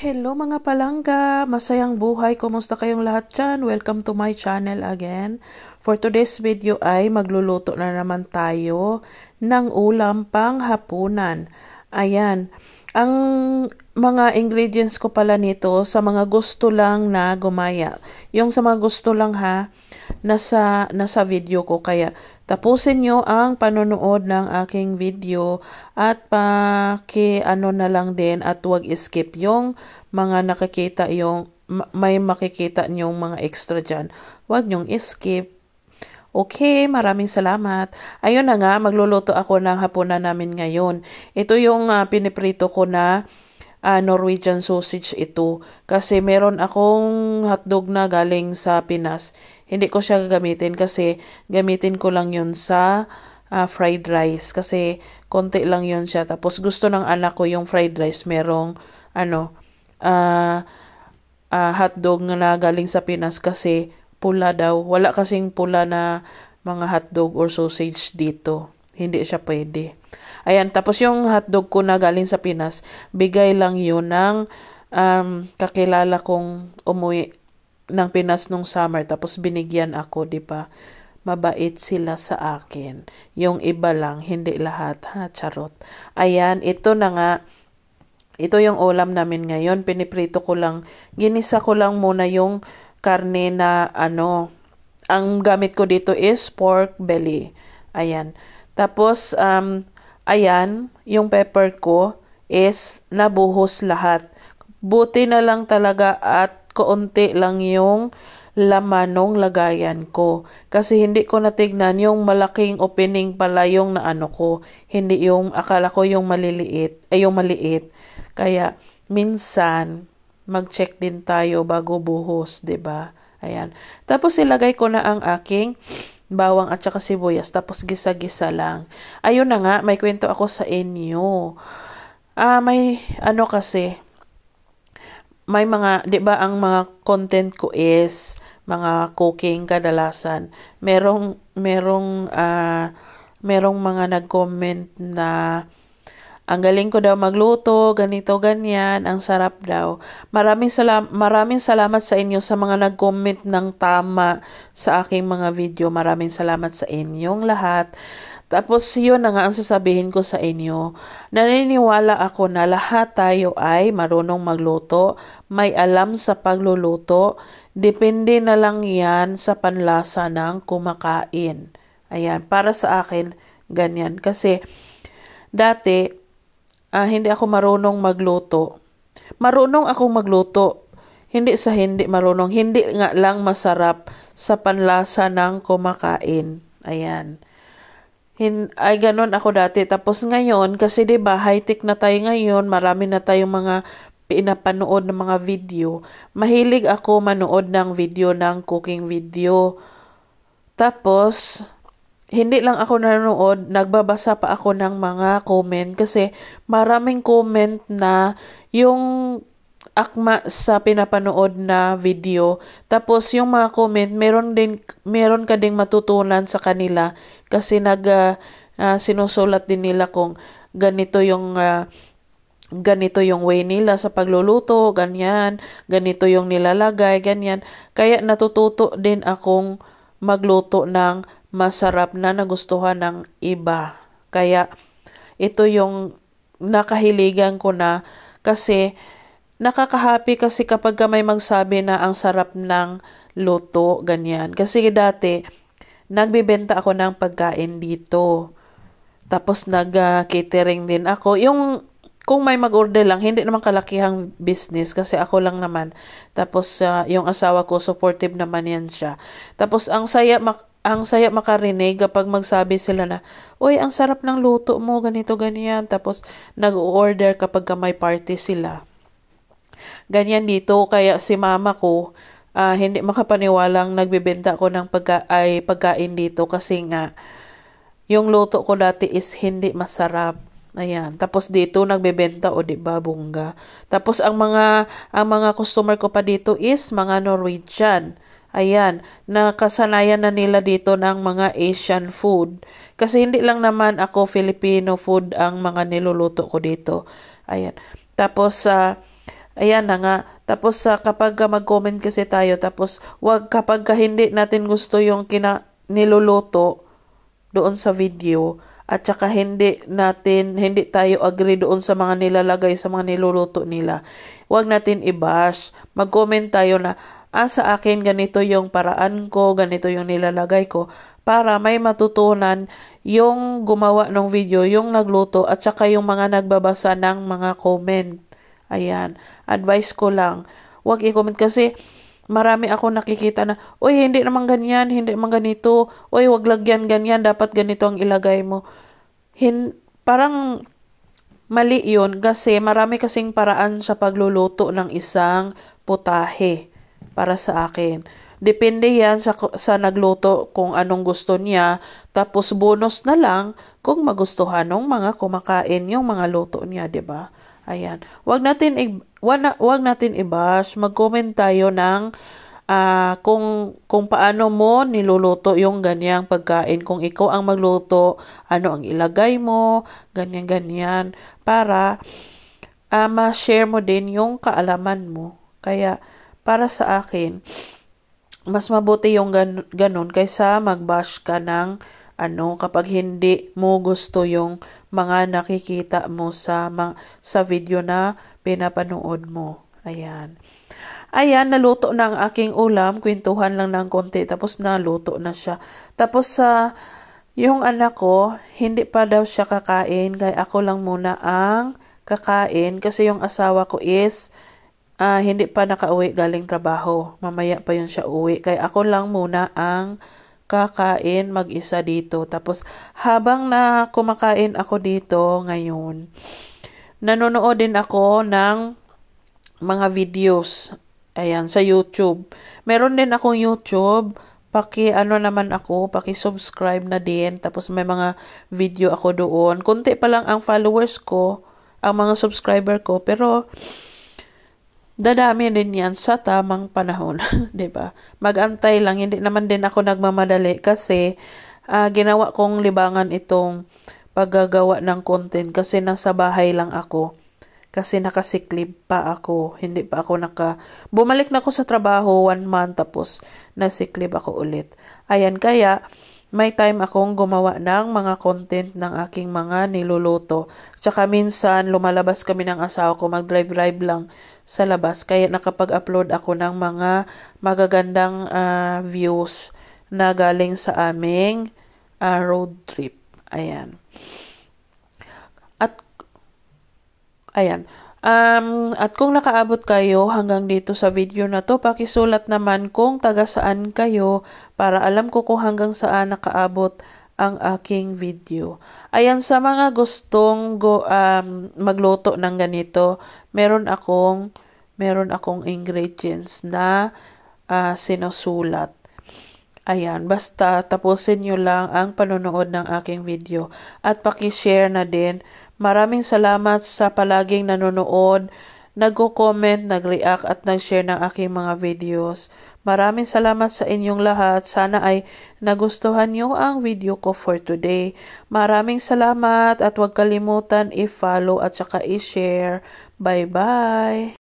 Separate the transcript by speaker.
Speaker 1: Hello mga palangga! Masayang buhay! Kumusta kayong lahat dyan? Welcome to my channel again. For today's video ay magluluto na naman tayo ng ulam pang hapunan. Ayan, ang mga ingredients ko pala nito sa mga gusto lang na gumaya. Yung sa mga gusto lang ha, nasa, nasa video ko. Kaya Tapusin nyo ang panonood ng aking video at paki ano na lang din at huwag skip yung mga nakikita yung may makikita niyong mga extra dyan. Huwag niyong skip. Okay, maraming salamat. Ayun na nga, magluluto ako ng hapunan namin ngayon. Ito yung uh, piniprito ko na uh, Norwegian sausage ito kasi meron akong hotdog na galing sa Pinas. Hindi ko siya gagamitin kasi gamitin ko lang yun sa uh, fried rice kasi konti lang yun siya. Tapos gusto ng anak ko yung fried rice merong ano uh, uh, hotdog na galing sa Pinas kasi pula daw. Wala kasing pula na mga hotdog or sausage dito. Hindi siya pwede. Ayan, tapos yung hotdog ko na galing sa Pinas, bigay lang yun ng um, kakilala kong umuwi ng Pinas nung summer. Tapos binigyan ako, di ba? Mabait sila sa akin. Yung iba lang, hindi lahat, ha? Charot. Ayan, ito na nga. Ito yung ulam namin ngayon. Piniprito ko lang. Ginisa ko lang muna yung karne na ano. Ang gamit ko dito is pork belly. Ayan. Tapos, um, Ayan, yung pepper ko is nabuhos lahat. Buti na lang talaga at kuunti lang yung laman ng lagayan ko. Kasi hindi ko natignan yung malaking opening pala yung naano ko. Hindi yung akala ko yung maliliit, ay yung maliit. Kaya minsan mag-check din tayo bago buhos, 'di ba? Ayan. Tapos ilagay ko na ang aking bawang at saka sibuyas tapos gisa-gisa lang. Ayun na nga, may kwento ako sa inyo. Ah, uh, may ano kasi may mga, 'di ba, ang mga content ko is mga cooking kadalasan. Merong merong uh, merong mga nag-comment na ang galing ko daw magluto, ganito, ganyan, ang sarap daw. Maraming, salam maraming salamat sa inyo sa mga nag-comment ng tama sa aking mga video. Maraming salamat sa inyong lahat. Tapos yun na nga ang sasabihin ko sa inyo. Naniniwala ako na lahat tayo ay marunong magluto, may alam sa pagluluto, depende na lang yan sa panlasa ng kumakain. Ayan, para sa akin, ganyan. Kasi dati, uh, hindi ako marunong magluto. Marunong akong magluto. Hindi sa hindi marunong. Hindi nga lang masarap sa panlasa ng kumakain. Ayan. Hin ay ganun ako dati. Tapos ngayon, kasi ba diba, high-tech na tayo ngayon, marami na tayong mga pinapanood ng mga video. Mahilig ako manood ng video ng cooking video. Tapos, hindi lang ako nanonood, nagbabasa pa ako ng mga comment kasi maraming comment na yung akma sa pinapanood na video. Tapos yung mga comment, meron din meron ka ding matutunan sa kanila kasi nag uh, uh, sinusulat din nila kung ganito yung uh, ganito yung way nila sa pagluluto, ganyan, ganito yung nilalagay, ganyan. Kaya natututo din akong magluto ng masarap na nagustuhan ng iba. Kaya ito yung nakahiligan ko na kasi nakakahappy kasi kapag may magsabi na ang sarap ng luto, ganyan. Kasi dati, nagbibenta ako ng pagkain dito. Tapos nag-catering din ako. Yung kung may mag-order lang, hindi naman kalakihang business kasi ako lang naman. Tapos uh, yung asawa ko, supportive naman yan siya. Tapos ang saya mak- ang saya makarinig kapag magsabi sila na, Uy, ang sarap ng luto mo, ganito, ganyan. Tapos, nag-order kapag may party sila. Ganyan dito, kaya si mama ko, uh, hindi makapaniwalang nagbibenta ko ng pagka, ay, pagkain dito kasi nga, yung luto ko dati is hindi masarap. Ayan. Tapos dito nagbebenta o di ba bongga. Tapos ang mga ang mga customer ko pa dito is mga Norwegian. Ayan, nakasanayan na nila dito ng mga Asian food. Kasi hindi lang naman ako Filipino food ang mga niluluto ko dito. Ayan. Tapos, sa uh, ayan na nga. Tapos, uh, kapag mag-comment kasi tayo, tapos, wag kapag hindi natin gusto yung kina niluluto doon sa video, at saka hindi natin, hindi tayo agree doon sa mga nilalagay, sa mga niluluto nila, wag natin i-bash. Mag-comment tayo na, ah, sa akin ganito yung paraan ko, ganito yung nilalagay ko para may matutunan yung gumawa ng video, yung nagluto at saka yung mga nagbabasa ng mga comment. Ayan, advice ko lang. Huwag i-comment kasi marami ako nakikita na, uy, hindi naman ganyan, hindi naman ganito, uy, huwag lagyan ganyan, dapat ganito ang ilagay mo. Hin parang mali yun kasi marami kasing paraan sa pagluluto ng isang putahe para sa akin. Depende yan sa, sa nagluto kung anong gusto niya. Tapos bonus na lang kung magustuhan ng mga kumakain yung mga luto niya, 'di ba? Ayan. Wag natin wag, na, wag natin i-bash. Mag-comment tayo ng uh, kung kung paano mo niluluto yung ganyang pagkain. Kung ikaw ang magluto, ano ang ilagay mo, ganyan-ganyan para uh, ma-share mo din yung kaalaman mo. Kaya para sa akin, mas mabuti yung gan- ganun kaysa magbash ka ng ano kapag hindi mo gusto yung mga nakikita mo sa ma- sa video na pinapanood mo. Ayan. Ayan, naluto na ang aking ulam. Kwentuhan lang ng konti. Tapos naluto na siya. Tapos sa uh, yung anak ko, hindi pa daw siya kakain. Kaya ako lang muna ang kakain. Kasi yung asawa ko is uh, hindi pa nakauwi galing trabaho. Mamaya pa yun siya uwi. Kaya ako lang muna ang kakain mag-isa dito. Tapos habang na kumakain ako dito ngayon, nanonood din ako ng mga videos. Ayan, sa YouTube. Meron din akong YouTube. Paki ano naman ako, paki subscribe na din. Tapos may mga video ako doon. Kunti pa lang ang followers ko, ang mga subscriber ko. Pero dadami din yan sa tamang panahon. di ba Magantay lang. Hindi naman din ako nagmamadali kasi uh, ginawa kong libangan itong paggagawa ng content kasi nasa bahay lang ako. Kasi nakasiklib pa ako. Hindi pa ako naka... Bumalik na ako sa trabaho one month tapos nasiklib ako ulit. Ayan, kaya may time akong gumawa ng mga content ng aking mga niluluto. Tsaka minsan lumalabas kami ng asawa ko mag-drive-drive lang sa labas. Kaya nakapag-upload ako ng mga magagandang uh, views na galing sa aming uh, road trip. Ayan. At, ayan. Um, at kung nakaabot kayo hanggang dito sa video na to, pakisulat naman kung taga saan kayo para alam ko kung hanggang saan nakaabot ang aking video. Ayan, sa mga gustong go, um, magluto ng ganito, meron akong, meron akong ingredients na uh, sinusulat. Ayan, basta tapusin nyo lang ang panonood ng aking video at pakishare na din Maraming salamat sa palaging nanonood, nag-comment, nag-react at nag-share ng aking mga videos. Maraming salamat sa inyong lahat. Sana ay nagustuhan niyo ang video ko for today. Maraming salamat at huwag kalimutan i-follow at saka i-share. Bye-bye!